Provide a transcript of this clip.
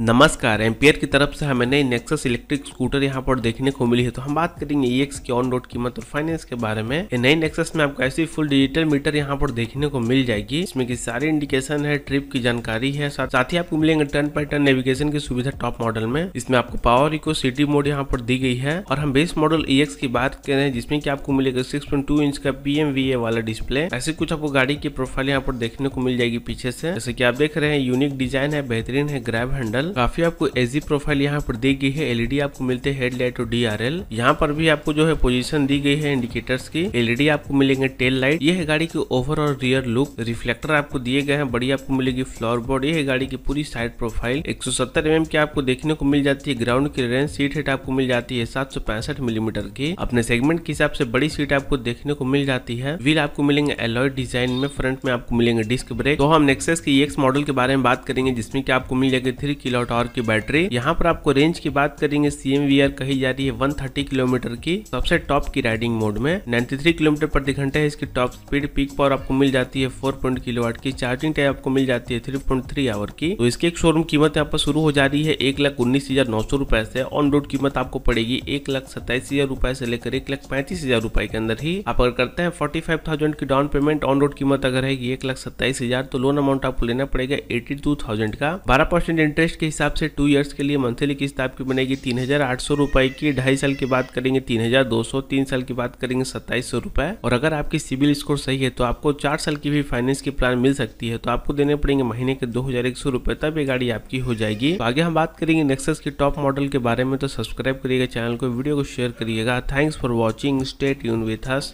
नमस्कार एम्पियर की तरफ से हमें नई नेक्सस इलेक्ट्रिक स्कूटर यहाँ पर देखने को मिली है तो हम बात करेंगे ई e एक्स की ऑन रोड कीमत और फाइनेंस के बारे में नई नेक्सस में आपको ऐसी फुल डिजिटल मीटर यहाँ पर देखने को मिल जाएगी इसमें की सारी इंडिकेशन है ट्रिप की जानकारी है साथ ही आपको मिलेंगे टर्न बाई टर्न नेविगेशन की सुविधा टॉप मॉडल में इसमें आपको पावर इको सिटी मोड यहाँ पर दी गई है और हम बेस मॉडल ई की बात करें जिसमें की आपको मिलेगा सिक्स इंच का पी वाला डिस्प्ले ऐसे कुछ आपको गाड़ी की प्रोफाइल यहाँ पर देखने को मिल जाएगी पीछे से जैसे की आप देख रहे हैं यूनिक डिजाइन है बेहतरीन है ग्रैब हैंडल मॉडल काफी आपको एजी प्रोफाइल यहाँ पर दी गई है एलईडी e आपको मिलते हैं हेडलाइट और डीआरएल यहाँ पर भी आपको जो है पोजीशन दी गई है इंडिकेटर्स की एलईडी e आपको मिलेंगे टेल लाइट ये है गाड़ी की ओवर और रियर लुक रिफ्लेक्टर आपको दिए गए हैं बड़ी आपको मिलेगी फ्लोर बोर्ड ये है गाड़ी की पूरी साइड प्रोफाइल एक सौ एम mm की आपको देखने को मिल जाती है ग्राउंड क्लियरेंस सीट हेट आपको मिल जाती है सात मिलीमीटर mm की अपने सेगमेंट के हिसाब से बड़ी सीट आपको देखने को मिल जाती है व्हील आपको मिलेंगे एलॉय डिजाइन में फ्रंट में आपको मिलेंगे डिस्क ब्रेक तो हम नेक्सेस की एक्स मॉडल के बारे में बात करेंगे जिसमें की आपको मिल जाएगी थ्री किलो आवर की बैटरी यहाँ पर आपको रेंज की बात करेंगे सीएम कही जा रही है 130 किलोमीटर की सबसे टॉप की राइडिंग मोड में 93 किलोमीटर प्रति घंटे है इसकी टॉप स्पीड पीक पावर आपको मिल जाती है फोर पॉइंट किलो की चार्जिंग टाइम आपको मिल जाती है 3.3 आवर की तो इसकी एक शोरूम कीमत यहाँ पर शुरू हो जा रही है एक लाख उन्नीस हजार नौ सौ रुपए से ऑन रोड कीमत आपको पड़ेगी एक लाख सत्ताईस हजार रुपए से लेकर एक लाख पैंतीस हजार रुपए के अंदर ही आप अगर करते हैं फोर्टी फाइव थाउजेंड की डाउन पेमेंट ऑन रोड कीमत अगर है एक लाख सत्ताईस हजार तो लोन अमाउंट आपको लेना पड़ेगा एटी टू थाउजेंड का बारह परसेंट इंटरेस्ट के हिसाब से टू ईयर्स के लिए मंथली किस्त आपकी बनेगी तीन हज़ार आठ सौ रुपये की ढाई साल की बात करेंगे तीन हज़ार दो सौ तीन साल की बात करेंगे सत्ताईस सौ और अगर आपकी सिविल स्कोर सही है तो आपको चार साल की भी फाइनेंस की प्लान मिल सकती है तो आपको देने पड़ेंगे महीने के दो हजार एक सौ रुपए तब ये गाड़ी आपकी हो जाएगी तो आगे हम बात करेंगे नेक्सस की टॉप मॉडल के बारे में तो सब्सक्राइब करिएगा चैनल को वीडियो को शेयर करिएगा थैंक्स फॉर वॉचिंग स्टेट यून विथ हस